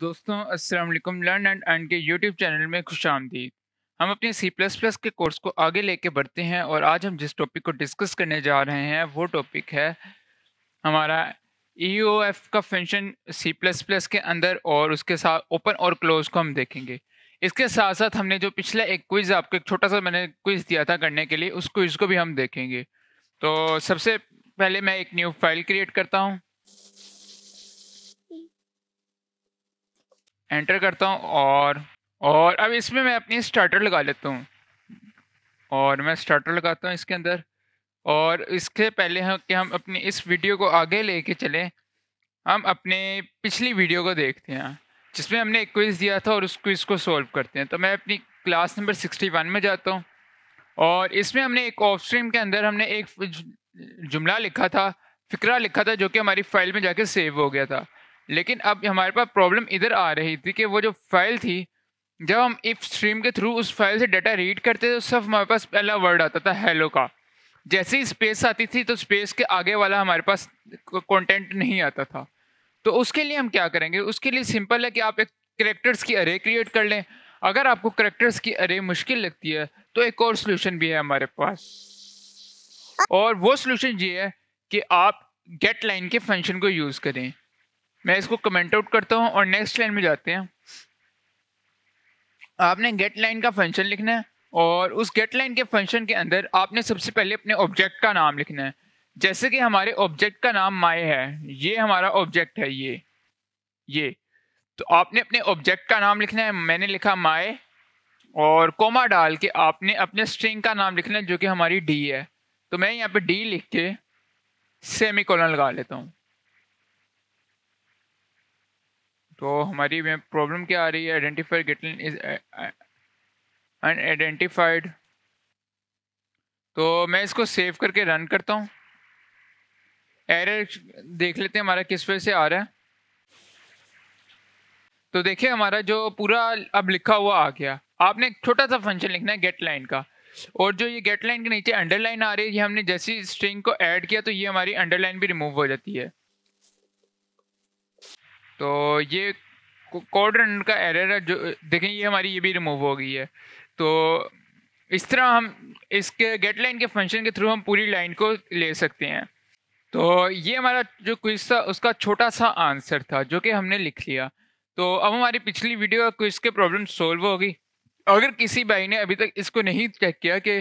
दोस्तों अस्सलाम वालेकुम लर्न एंड अर्न के यूट्यूब चैनल में खुश आमदी हम अपने सी प्लस प्लस के कोर्स को आगे लेके बढ़ते हैं और आज हम जिस टॉपिक को डिस्कस करने जा रहे हैं वो टॉपिक है हमारा ई ओ एफ का फंक्शन सी प्लस प्लस के अंदर और उसके साथ ओपन और क्लोज को हम देखेंगे इसके साथ साथ हमने जो पिछला एक क्विज़ आपको एक छोटा सा मैंने क्विज़ दिया था करने के लिए उस क्विज़ को भी हम देखेंगे तो सबसे पहले मैं एक न्यू फाइल क्रिएट करता हूँ एंटर करता हूँ और और अब इसमें मैं अपनी स्टार्टर लगा लेता हूँ और मैं स्टार्टर लगाता हूँ इसके अंदर और इसके पहले हम कि हम अपनी इस वीडियो को आगे लेके चलें हम अपने पिछली वीडियो को देखते हैं जिसमें हमने एक क्विज़ दिया था और उस क्विज़ को सॉल्व करते हैं तो मैं अपनी क्लास नंबर सिक्सटी वन में जाता हूँ और इसमें हमने एक ऑफ स्ट्रीम के अंदर हमने एक जुमला लिखा था फिक्रा लिखा था जो कि हमारी फाइल में जाके सेव हो गया था लेकिन अब हमारे पास प्रॉब्लम इधर आ रही थी कि वो जो फाइल थी जब हम इफ स्ट्रीम के थ्रू उस फाइल से डाटा रीड करते थे तो सब हमारे पास पहला वर्ड आता था हेलो का जैसे ही स्पेस आती थी तो स्पेस के आगे वाला हमारे पास कंटेंट नहीं आता था तो उसके लिए हम क्या करेंगे उसके लिए सिंपल है कि आप एक करेक्टर्स की अरे क्रिएट कर लें अगर आपको करेक्टर्स की अरे मुश्किल लगती है तो एक और सोल्यूशन भी है हमारे पास और वो सोल्यूशन ये है कि आप गेट लाइन के फंक्शन को यूज़ करें मैं इसको कमेंट आउट करता हूँ और नेक्स्ट लाइन में जाते हैं आपने गेट लाइन का फंक्शन लिखना है और उस गेट लाइन के फंक्शन के अंदर आपने सबसे पहले अपने ऑब्जेक्ट का नाम लिखना है जैसे कि हमारे ऑब्जेक्ट का नाम माए है ये हमारा ऑब्जेक्ट है ये ये तो आपने अपने ऑब्जेक्ट का नाम लिखना है मैंने लिखा माए और कोमा डाल के आपने अपने स्ट्रिंग का नाम लिखना है जो कि हमारी डी है तो मैं यहाँ पे डी लिख के सेमी कॉलन लगा लेता हूँ तो हमारी में प्रॉब्लम क्या आ रही है आइडेंटिफाइड गेटलिन इज अनआइडेंटिफाइड तो मैं इसको सेव करके रन करता हूँ एरर देख लेते हैं हमारा किस वजह से आ रहा है तो देखिए हमारा जो पूरा अब लिखा हुआ आ गया आपने एक छोटा सा फंक्शन लिखना है गेट लाइन का और जो ये गेट लाइन के नीचे अंडरलाइन आ रही है ये हमने जैसी स्ट्रिंग को ऐड किया तो ये हमारी अंडरलाइन भी रिमूव हो जाती है तो ये कोड रन का एरर है जो देखें ये हमारी ये भी रिमूव हो गई है तो इस तरह हम इसके गेट लाइन के फंक्शन के थ्रू हम पूरी लाइन को ले सकते हैं तो ये हमारा जो क्विज था उसका छोटा सा आंसर था जो कि हमने लिख लिया तो अब हमारी पिछली वीडियो क्विज के प्रॉब्लम सोल्व होगी अगर किसी भाई ने अभी तक इसको नहीं चेक किया कि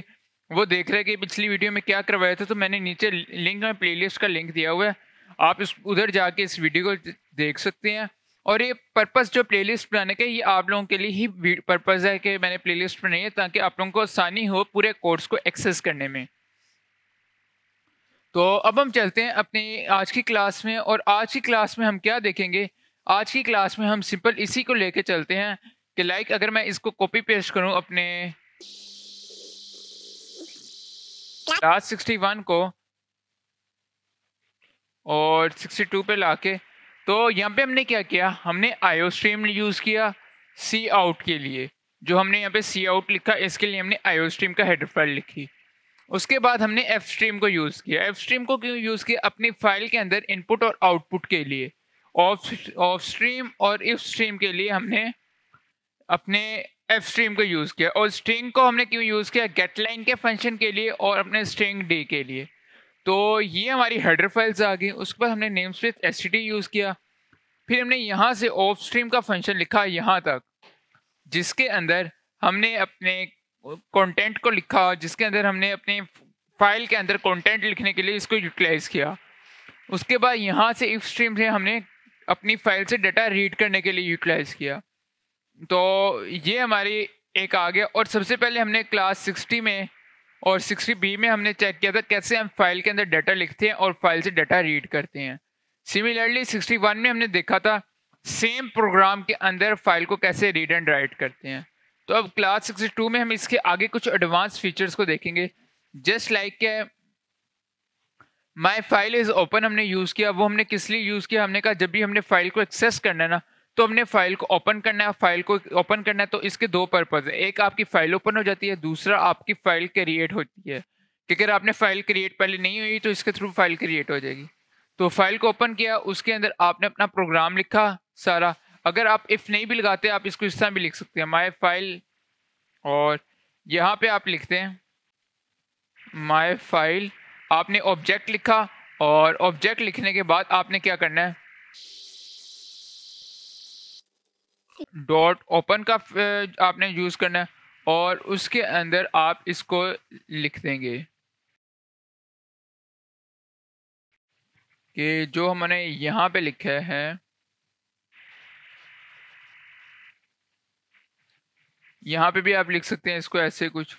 वो देख रहे हैं कि पिछली वीडियो में क्या करवाया था तो मैंने नीचे लिंक में प्लेलिस्ट का लिंक दिया हुआ है आप इस उधर जाके इस वीडियो को देख सकते हैं और ये पर्पज़ जो प्लेलिस्ट बनाने का ये आप लोगों के लिए ही पर्पज़ है कि मैंने प्लेलिस्ट बनाई है ताकि आप लोगों को आसानी हो पूरे कोर्स को एक्सेस करने में तो अब हम चलते हैं अपने आज की क्लास में और आज की क्लास में हम क्या देखेंगे आज की क्लास में हम सिंपल इसी को लेके चलते हैं कि लाइक अगर मैं इसको कॉपी पेस्ट करूं अपने क्लास 61 को और 62 पे लाके तो यहाँ पे हमने क्या किया हमने आयो स्ट्रीम यूज़ किया सी आउट के लिए जो हमने यहाँ पे सी आउट लिखा इसके लिए हमने आयो स्ट्रीम का हेड फाइल लिखी उसके बाद हमने एफ स्ट्रीम को यूज़ किया एफ स्ट्रीम को क्यों यूज़ किया अपनी फाइल के अंदर इनपुट और आउटपुट के लिए ऑफ स्ट्रीम और इफ स्ट्रीम के लिए हमने अपने एफ स्ट्रीम को यूज़ किया और स्ट्रिंग को हमने क्यों यूज़ किया गेट लाइन के फंक्शन के लिए और अपने स्ट्रिंग डी के लिए तो ये हमारी हेडर फाइल्स आ गई उसके बाद हमने नेम स्पेस एस यूज़ किया फिर हमने यहाँ से ऑफ स्ट्रीम का फंक्शन लिखा यहाँ तक जिसके अंदर हमने अपने कंटेंट को लिखा जिसके अंदर हमने अपने फाइल के अंदर कंटेंट लिखने के लिए इसको यूटिलाइज़ किया उसके बाद यहाँ से इफ स्ट्रीम से हमने अपनी फाइल से डाटा रीड करने के लिए यूटिलाइज़ किया तो ये हमारी एक आ गया और सबसे पहले हमने क्लास सिक्सटी में और बी में हमने चेक किया था कैसे हम फाइल के अंदर डाटा लिखते हैं और फाइल से डाटा रीड करते हैं सिमिलरली सिक्सटी वन में हमने देखा था सेम प्रोग्राम के अंदर फाइल को कैसे रीड एंड राइट करते हैं तो अब क्लास सिक्सटी टू में हम इसके आगे कुछ एडवांस फीचर्स को देखेंगे जस्ट लाइक के माई फाइल इज़ ओपन हमने यूज़ किया वो हमने किस लिए यूज़ किया हमने कहा जब भी हमने फाइल को एक्सेस करना है ना तो हमने फाइल को ओपन करना है फाइल को ओपन करना है तो इसके दो पर्पज़ है एक आपकी फाइल ओपन हो जाती है दूसरा आपकी फाइल क्रिएट होती है क्योंकि अगर आपने फाइल क्रिएट पहले नहीं हुई तो इसके थ्रू फाइल क्रिएट हो जाएगी तो फाइल को ओपन किया उसके अंदर आपने अपना प्रोग्राम लिखा सारा अगर आप इफ़ नहीं भी लगाते आप इसको इस तरह भी लिख सकते हैं माई फाइल और यहाँ पे आप लिखते हैं माई फाइल आपने ऑब्जेक्ट लिखा और ऑब्जेक्ट लिखने के बाद आपने क्या करना है डॉट ओपन का आपने यूज़ करना है और उसके अंदर आप इसको लिख देंगे कि जो हमने यहाँ पे लिखे है यहाँ पे भी आप लिख सकते हैं इसको ऐसे कुछ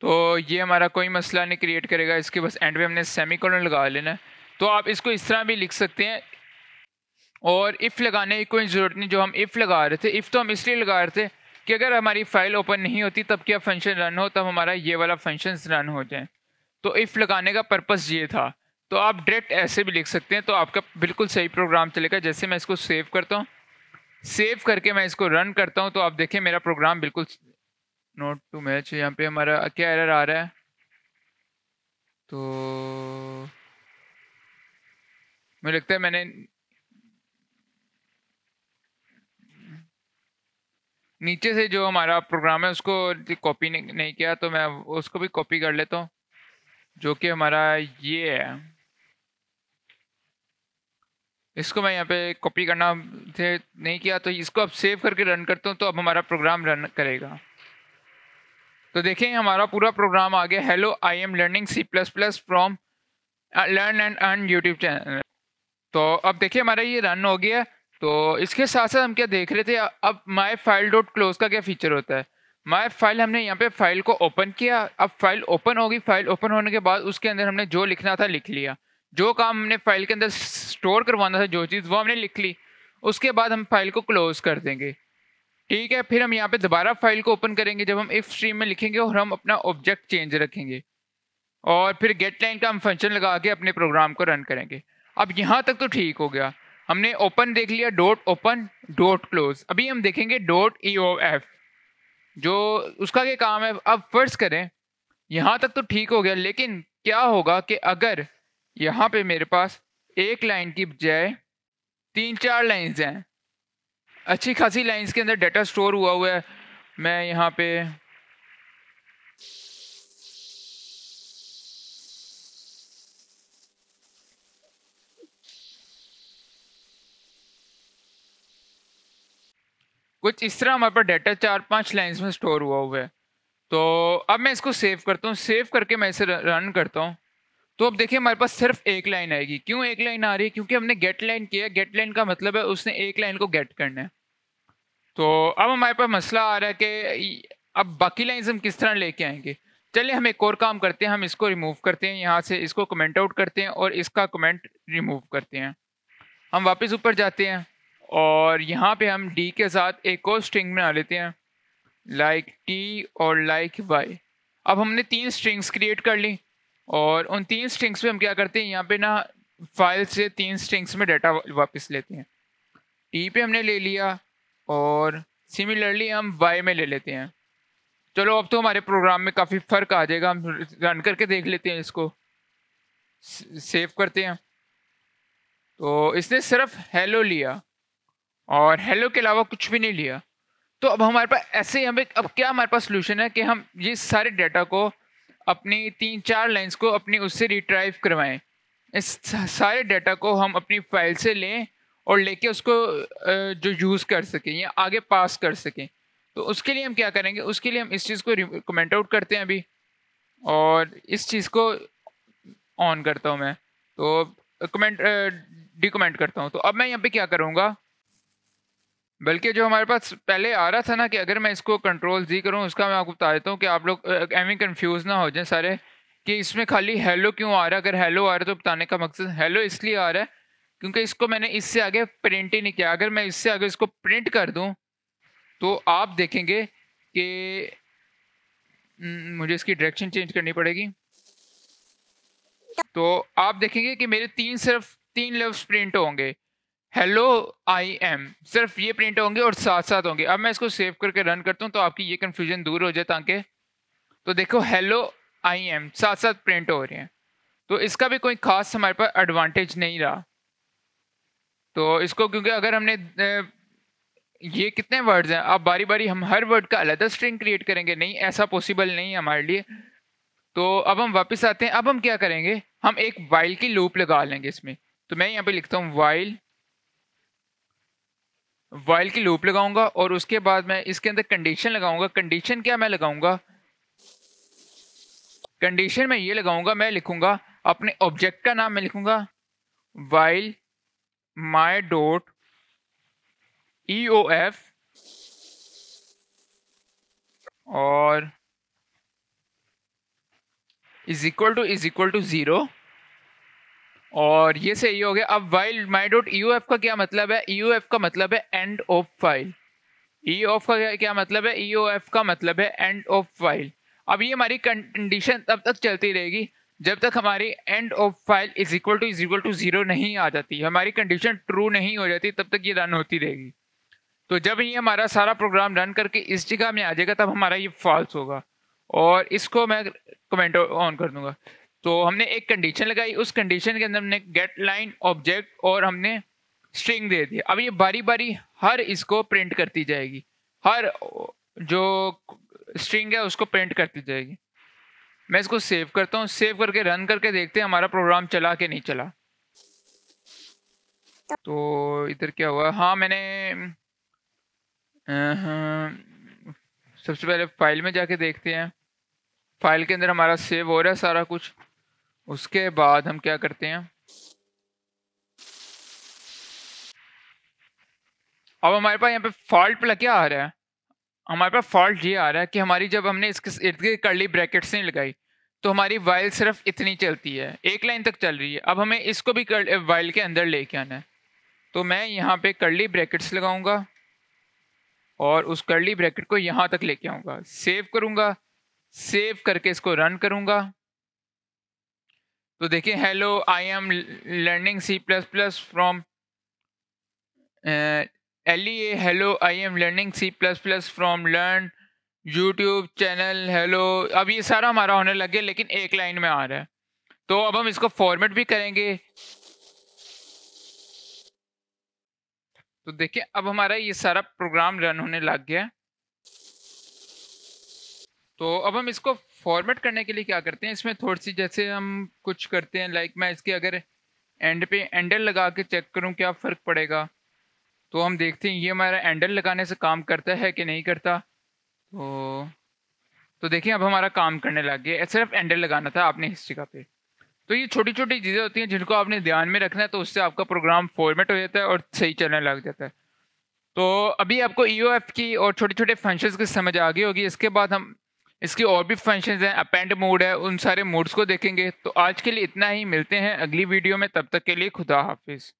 तो ये हमारा कोई मसला नहीं क्रिएट करेगा इसके बस एंड पे हमने सेमी लगा लेना है तो आप इसको इस तरह भी लिख सकते हैं और इफ़ लगाने की कोई ज़रूरत नहीं जो हम इफ़ लगा रहे थे इफ़ तो हम इसलिए लगा रहे थे कि अगर हमारी फ़ाइल ओपन नहीं होती तब क्या फंक्शन रन हो तब हमारा ये वाला फंक्शन रन हो जाए तो इफ़ लगाने का पर्पज़ ये था तो आप डायरेक्ट ऐसे भी लिख सकते हैं तो आपका बिल्कुल सही प्रोग्राम चलेगा जैसे मैं इसको सेव करता हूँ सेव करके मैं इसको रन करता हूँ तो आप देखें मेरा प्रोग्राम बिल्कुल नोट टू मैच यहाँ पे हमारा क्या एरर आ रहा है तो मुझे लगता है मैंने नीचे से जो हमारा प्रोग्राम है उसको कॉपी नहीं किया तो मैं उसको भी कॉपी कर लेता हूँ जो कि हमारा ये है इसको मैं यहाँ पे कॉपी करना थे नहीं किया तो इसको अब सेव करके रन करता हूँ तो अब हमारा प्रोग्राम रन करेगा तो देखें हमारा पूरा प्रोग्राम आ गया hello I am learning C plus plus from learn and earn YouTube channel तो अब देखिए हमारा ये रन हो गया है तो इसके साथ साथ हम क्या देख रहे थे अब माई फाइल डॉट क्लोज का क्या फीचर होता है माई फाइल हमने यहाँ पे फाइल को ओपन किया अब फाइल ओपन होगी फाइल ओपन होने के बाद उसके अंदर हमने जो लिखना था लिख लिया जो काम हमने फाइल के अंदर स्टोर करवाना था जो चीज़ वो हमने लिख ली उसके बाद हम फाइल को क्लोज़ कर देंगे ठीक है फिर हम यहाँ पे दोबारा फाइल को ओपन करेंगे जब हम इफ स्ट्रीम में लिखेंगे और हम अपना ऑब्जेक्ट चेंज रखेंगे और फिर गेट लाइन का हम फंक्शन लगा के अपने प्रोग्राम को रन करेंगे अब यहाँ तक तो ठीक हो गया हमने ओपन देख लिया डॉट ओपन डॉट क्लोज अभी हम देखेंगे डॉट ई ओ एफ जो उसका क्या काम है अब फर्ज करें यहाँ तक तो ठीक हो गया लेकिन क्या होगा कि अगर यहाँ पे मेरे पास एक लाइन की बजाय तीन चार लाइंस हैं अच्छी खासी लाइंस के अंदर डाटा स्टोर हुआ हुआ है मैं यहाँ पे कुछ इस तरह हमारे पास डाटा चार पांच लाइंस में स्टोर हुआ हुआ है तो अब मैं इसको सेव करता हूँ सेव करके मैं इसे रन करता हूँ तो अब देखिए हमारे पास सिर्फ एक लाइन आएगी क्यों एक लाइन आ रही है क्योंकि हमने गेट लाइन किया गेट लाइन का मतलब है उसने एक लाइन को गेट करना है तो अब हमारे पास मसला आ रहा है कि अब बाकी लाइन्स हम किस तरह लेके आएंगे चलिए हम एक और काम करते हैं हम इसको रिमूव करते हैं यहाँ से इसको कमेंट आउट करते हैं और इसका कमेंट रिमूव करते हैं हम वापस ऊपर जाते हैं और यहाँ पे हम डी के साथ एक और स्ट्रिंग बना लेते हैं लाइक टी और लाइक वाई अब हमने तीन स्ट्रिंग्स क्रिएट कर ली और उन तीन स्ट्रिंग्स पे हम क्या करते हैं यहाँ पे ना फाइल से तीन स्ट्रिंग्स में डाटा वापस लेते हैं टी पे हमने ले लिया और सिमिलरली हम वाई में ले लेते हैं चलो अब तो हमारे प्रोग्राम में काफ़ी फ़र्क आ जाएगा हम रन करके देख लेते हैं इसको सेव करते हैं तो इसने सिर्फ हेलो लिया और हेलो के अलावा कुछ भी नहीं लिया तो अब हमारे पास ऐसे ही हमें अब क्या हमारे पास सोल्यूशन है कि हम ये सारे डाटा को अपनी तीन चार लाइंस को अपनी उससे रिट्राइव करवाएं इस सारे डाटा को हम अपनी फाइल से लें और लेके उसको जो यूज़ कर सकें या आगे पास कर सकें तो उसके लिए हम क्या करेंगे उसके लिए हम इस चीज़ को कमेंट आउट करते हैं अभी और इस चीज़ को ऑन करता हूँ मैं तो कमेंट डिकमेंट करता हूँ तो अब मैं यहाँ पे क्या करूँगा बल्कि जो हमारे पास पहले आ रहा था ना कि अगर मैं इसको कंट्रोल जी करूँ उसका मैं आपको बता देता हूँ कि आप लोग एम कंफ्यूज ना हो जाए सारे कि इसमें खाली हेलो क्यों आ रहा है अगर हेलो आ रहा है तो बताने का मकसद हेलो इसलिए आ रहा है क्योंकि इसको मैंने इससे आगे प्रिंट ही नहीं किया अगर मैं इससे आगे इसको प्रिंट कर दूँ तो आप देखेंगे कि मुझे इसकी डायरेक्शन चेंज करनी पड़ेगी तो आप देखेंगे कि मेरे तीन सिर्फ तीन लफ्स प्रिंट होंगे हेलो आई एम सिर्फ ये प्रिंट होंगे और साथ साथ होंगे अब मैं इसको सेव करके रन करता हूँ तो आपकी ये कन्फ्यूजन दूर हो जाए ताकि तो देखो हेलो आई एम साथ साथ प्रिंट हो रहे हैं तो इसका भी कोई खास हमारे पास एडवांटेज नहीं रहा तो इसको क्योंकि अगर हमने ये कितने वर्ड्स हैं आप बारी बारी हम हर वर्ड का अलग स्ट्रिंग क्रिएट करेंगे नहीं ऐसा पॉसिबल नहीं है हमारे लिए तो अब हम वापस आते हैं अब हम क्या करेंगे हम एक वाइल की लूप लगा लेंगे इसमें तो मैं यहाँ पे लिखता हूँ वाइल वाइल की लूप लगाऊंगा और उसके बाद मैं इसके अंदर कंडीशन लगाऊंगा कंडीशन क्या मैं लगाऊंगा कंडीशन में ये लगाऊंगा मैं लिखूंगा अपने ऑब्जेक्ट का नाम मैं लिखूंगा while my dot E O F और is equal to is equal to zero और ये सही हो गया अब वाइल्ड माई डॉट ई का क्या मतलब है ई e का मतलब है end of file E of का क्या, मतलब है ई e एफ का मतलब है एंड ऑफ फाइल अब ये हमारी कंडीशन तब तक चलती रहेगी जब तक हमारी end of file is equal to is equal to zero नहीं आ जाती हमारी कंडीशन ट्रू नहीं हो जाती तब तक ये रन होती रहेगी तो जब ये हमारा सारा प्रोग्राम रन करके इस जगह में आ जाएगा तब हमारा ये फॉल्स होगा और इसको मैं कमेंट ऑन कर दूंगा तो हमने एक कंडीशन लगाई उस कंडीशन के अंदर हमने गेट लाइन ऑब्जेक्ट और हमने स्ट्रिंग दे दी अब ये बारी बारी हर इसको प्रिंट करती जाएगी हर जो स्ट्रिंग है उसको प्रिंट करती जाएगी मैं इसको सेव करता हूँ सेव करके रन करके देखते हैं हमारा प्रोग्राम चला के नहीं चला तो इधर क्या हुआ हाँ मैंने सबसे पहले फाइल में जाके देखते हैं फाइल के अंदर हमारा सेव हो रहा है सारा कुछ उसके बाद हम क्या करते हैं अब हमारे पास यहाँ पे फॉल्ट प्लग क्या आ रहा है हमारे पास फॉल्ट ये आ रहा है कि हमारी जब हमने इसके इर्द गिर्द करली ब्रैकेट्स नहीं लगाई तो हमारी वाइल सिर्फ इतनी चलती है एक लाइन तक चल रही है अब हमें इसको भी कर वाइल के अंदर लेके आना है तो मैं यहाँ पे करली ब्रैकेट्स लगाऊंगा और उस करली ब्रैकेट को यहाँ तक लेके आऊँगा सेव करूँगा सेव करके इसको रन करूँगा तो देखिए hello I am learning C plus plus from L E hello I am learning C plus plus from learn YouTube channel hello अब ये सारा हमारा होने लग गया लेकिन एक लाइन में आ रहा है तो अब हम इसको फॉर्मेट भी करेंगे तो देखिए अब हमारा ये सारा प्रोग्राम रन होने लग गया तो अब हम इसको फॉर्मेट करने के लिए क्या करते हैं इसमें थोड़ी सी जैसे हम कुछ करते हैं लाइक मैं इसके अगर एंड पे एंडल लगा के चेक करूं क्या फ़र्क पड़ेगा तो हम देखते हैं ये हमारा एंडल लगाने से काम करता है कि नहीं करता तो तो देखिए अब हमारा काम करने लग गया सिर्फ एंडल लगाना था आपने हिस्ट्री का पे तो ये छोटी छोटी चीज़ें होती हैं जिनको आपने ध्यान में रखना है तो उससे आपका प्रोग्राम फॉर्मेट हो जाता है और सही चलने लग जाता है तो अभी आपको ई e की और छोटे छोटे फंक्शंस की समझ आ गई होगी इसके बाद हम इसके और भी फंक्शंस हैं अपेंड मोड है उन सारे मोड्स को देखेंगे तो आज के लिए इतना ही मिलते हैं अगली वीडियो में तब तक के लिए खुदा हाफिज़